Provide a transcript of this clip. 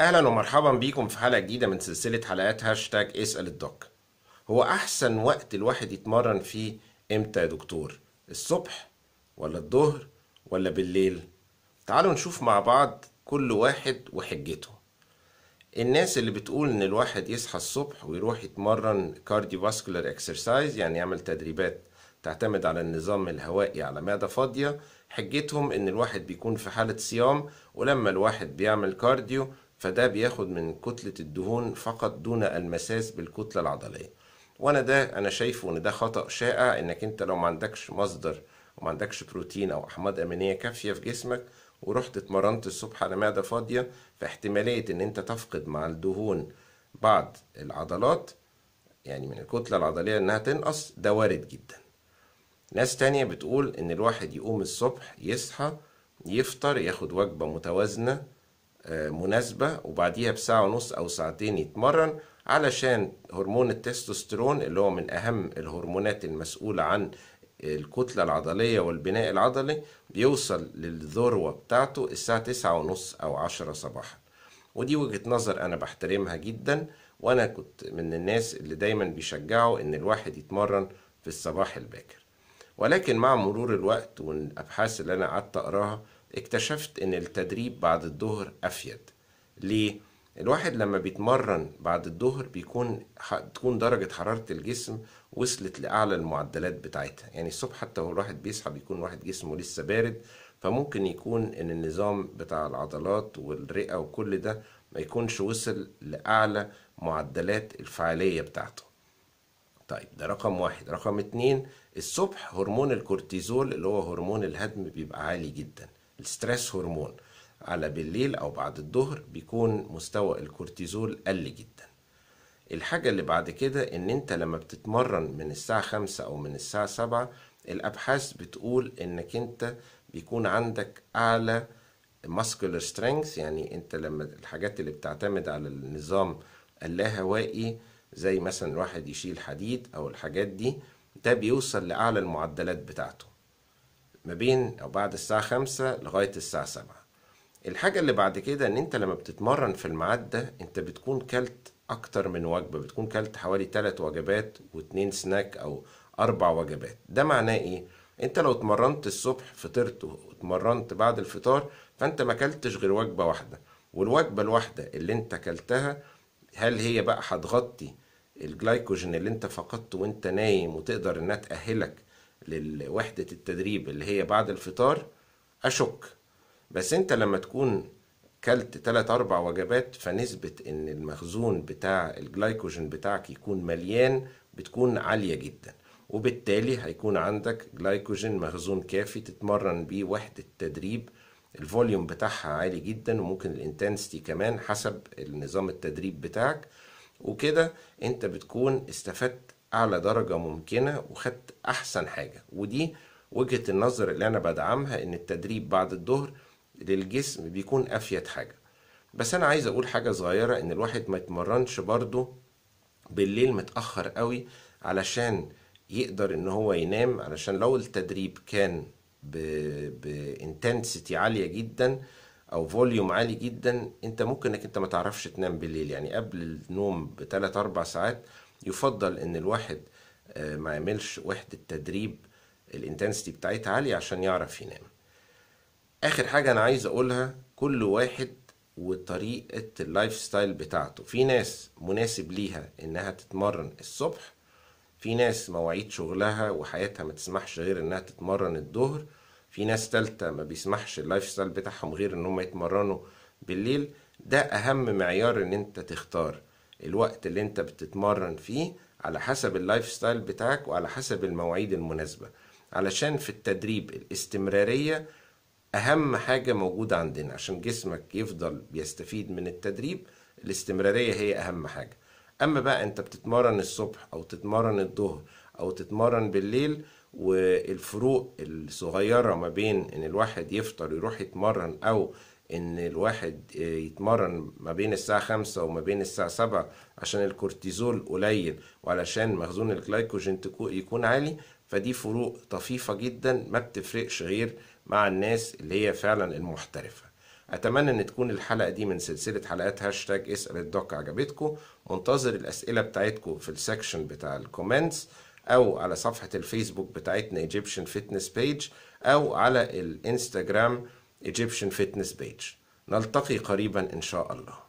اهلا ومرحبا بيكم في حلقه جديده من سلسله حلقات هاشتاج اسال الدك هو احسن وقت الواحد يتمرن فيه امتى يا دكتور الصبح ولا الظهر ولا بالليل تعالوا نشوف مع بعض كل واحد وحجته الناس اللي بتقول ان الواحد يصحى الصبح ويروح يتمرن كارديو باسكولار اكسرسايز يعني يعمل تدريبات تعتمد على النظام الهوائي على معدة فاضية حجتهم ان الواحد بيكون في حالة صيام ولما الواحد بيعمل كارديو فده بياخد من كتلة الدهون فقط دون المساس بالكتلة العضلية وانا ده انا شايفه ان ده خطأ شائع انك انت لو ما عندكش مصدر وما عندكش بروتين او احماض امينية كافية في جسمك ورحت اتمرنت الصبح على معدة فاضية فاحتمالية ان انت تفقد مع الدهون بعض العضلات يعني من الكتلة العضلية انها تنقص ده وارد جدا ناس تانية بتقول ان الواحد يقوم الصبح يصحى يفطر ياخد وجبة متوازنة مناسبة وبعديها بساعة ونص أو ساعتين يتمرن علشان هرمون التستوستيرون اللي هو من أهم الهرمونات المسؤولة عن الكتلة العضلية والبناء العضلي بيوصل للذروة بتاعته الساعة تسعة ونص أو عشرة صباحا ودي وجهة نظر أنا بحترمها جدا وأنا كنت من الناس اللي دايما بيشجعوا إن الواحد يتمرن في الصباح الباكر ولكن مع مرور الوقت والأبحاث اللي أنا قعدت أقراها اكتشفت ان التدريب بعد الظهر افيد ليه الواحد لما بيتمرن بعد الظهر بيكون تكون درجة حرارة الجسم وصلت لأعلى المعدلات بتاعتها يعني الصبح حتى هو الواحد بيصحى بيكون واحد جسمه لسه بارد فممكن يكون ان النظام بتاع العضلات والرئة وكل ده ما يكونش وصل لأعلى معدلات الفعالية بتاعته طيب ده رقم واحد رقم اتنين الصبح هرمون الكورتيزول اللي هو هرمون الهدم بيبقى عالي جدا الستريس هرمون على بالليل او بعد الظهر بيكون مستوى الكورتيزول قل جدا الحاجة اللي بعد كده ان انت لما بتتمرن من الساعة خمسة او من الساعة سبعة الابحاث بتقول انك انت بيكون عندك اعلى muscular strength يعني انت لما الحاجات اللي بتعتمد على النظام اللاهوائي زي مثلا واحد يشيل حديد او الحاجات دي ده بيوصل لاعلى المعدلات بتاعته ما بين أو بعد الساعة خمسة لغاية الساعة سبعة الحاجة اللي بعد كده إن أنت لما بتتمرن في الميعاد ده أنت بتكون كلت أكتر من وجبة بتكون كلت حوالي ثلاث وجبات واتنين سناك أو أربع وجبات ده معناه إيه؟ أنت لو اتمرنت الصبح فطرت واتمرنت بعد الفطار فأنت ما كلتش غير وجبة واحدة والوجبة الواحدة اللي أنت كلتها هل هي بقى هتغطي الجلايكوجين اللي انت فقدته وانت نايم وتقدر انها تأهلك لوحدة التدريب اللي هي بعد الفطار أشك بس أنت لما تكون كلت 3 أربع وجبات فنسبة إن المخزون بتاع الجلايكوجين بتاعك يكون مليان بتكون عالية جدا وبالتالي هيكون عندك جلايكوجين مخزون كافي تتمرن بيه وحدة تدريب الفوليوم بتاعها عالي جدا وممكن الانتنستي كمان حسب النظام التدريب بتاعك وكده انت بتكون استفدت اعلى درجه ممكنه وخدت احسن حاجه ودي وجهه النظر اللي انا بدعمها ان التدريب بعد الظهر للجسم بيكون افيد حاجه بس انا عايز اقول حاجه صغيره ان الواحد ما يتمرنش برضه بالليل متاخر قوي علشان يقدر ان هو ينام علشان لو التدريب كان بانتنسيتي عاليه جدا او فوليوم عالي جدا انت ممكن انك انت ما تعرفش تنام بالليل يعني قبل النوم بثلاث اربع ساعات يفضل ان الواحد آه، ما يعملش وحده تدريب الانتنسيتي بتاعتها عاليه عشان يعرف ينام اخر حاجه انا عايز اقولها كل واحد وطريقه اللايف ستايل بتاعته في ناس مناسب ليها انها تتمرن الصبح في ناس مواعيد شغلها وحياتها ما تسمحش غير انها تتمرن الظهر في ناس تالتة ما بيسمحش اللايف ستايل بتاعهم غير ان يتمرنوا بالليل ده اهم معيار ان انت تختار الوقت اللي انت بتتمرن فيه على حسب اللايف ستايل بتاعك وعلى حسب المواعيد المناسبة علشان في التدريب الاستمرارية أهم حاجة موجودة عندنا عشان جسمك يفضل بيستفيد من التدريب الاستمرارية هي أهم حاجة أما بقى أنت بتتمرن الصبح أو تتمرن الظهر أو تتمرن بالليل والفروق الصغيرة ما بين إن الواحد يفطر يروح يتمرن أو ان الواحد آه، يتمرن ما بين الساعه خمسة وما بين الساعه سبعة عشان الكورتيزول قليل وعلشان مخزون الجلايكوجين يكون عالي فدي فروق طفيفه جدا ما بتفرقش غير مع الناس اللي هي فعلا المحترفه اتمنى ان تكون الحلقه دي من سلسله حلقات هاشتاج اسال الدوك عجبتكم منتظر الاسئله بتاعتكم في السكشن بتاع الكومنتس او على صفحه الفيسبوك بتاعتنا ايجيبشن فيتنس بيج او على الانستجرام Egyptian Fitness Page نلتقي قريبا إن شاء الله